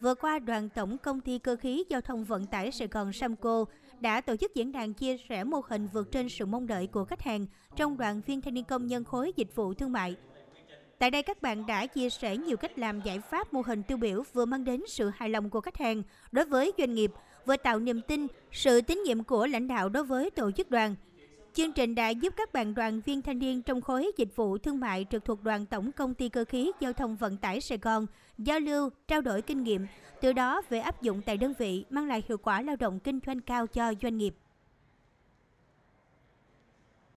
vừa qua đoàn tổng công ty cơ khí giao thông vận tải Sài Gòn Samco đã tổ chức diễn đàn chia sẻ mô hình vượt trên sự mong đợi của khách hàng trong đoàn viên thanh niên công nhân khối dịch vụ thương mại. Tại đây các bạn đã chia sẻ nhiều cách làm giải pháp mô hình tiêu biểu vừa mang đến sự hài lòng của khách hàng đối với doanh nghiệp, vừa tạo niềm tin, sự tín nhiệm của lãnh đạo đối với tổ chức đoàn. Chương trình đã giúp các bạn đoàn viên thanh niên trong khối dịch vụ thương mại trực thuộc đoàn Tổng Công ty Cơ khí Giao thông Vận tải Sài Gòn giao lưu, trao đổi kinh nghiệm, từ đó về áp dụng tại đơn vị mang lại hiệu quả lao động kinh doanh cao cho doanh nghiệp.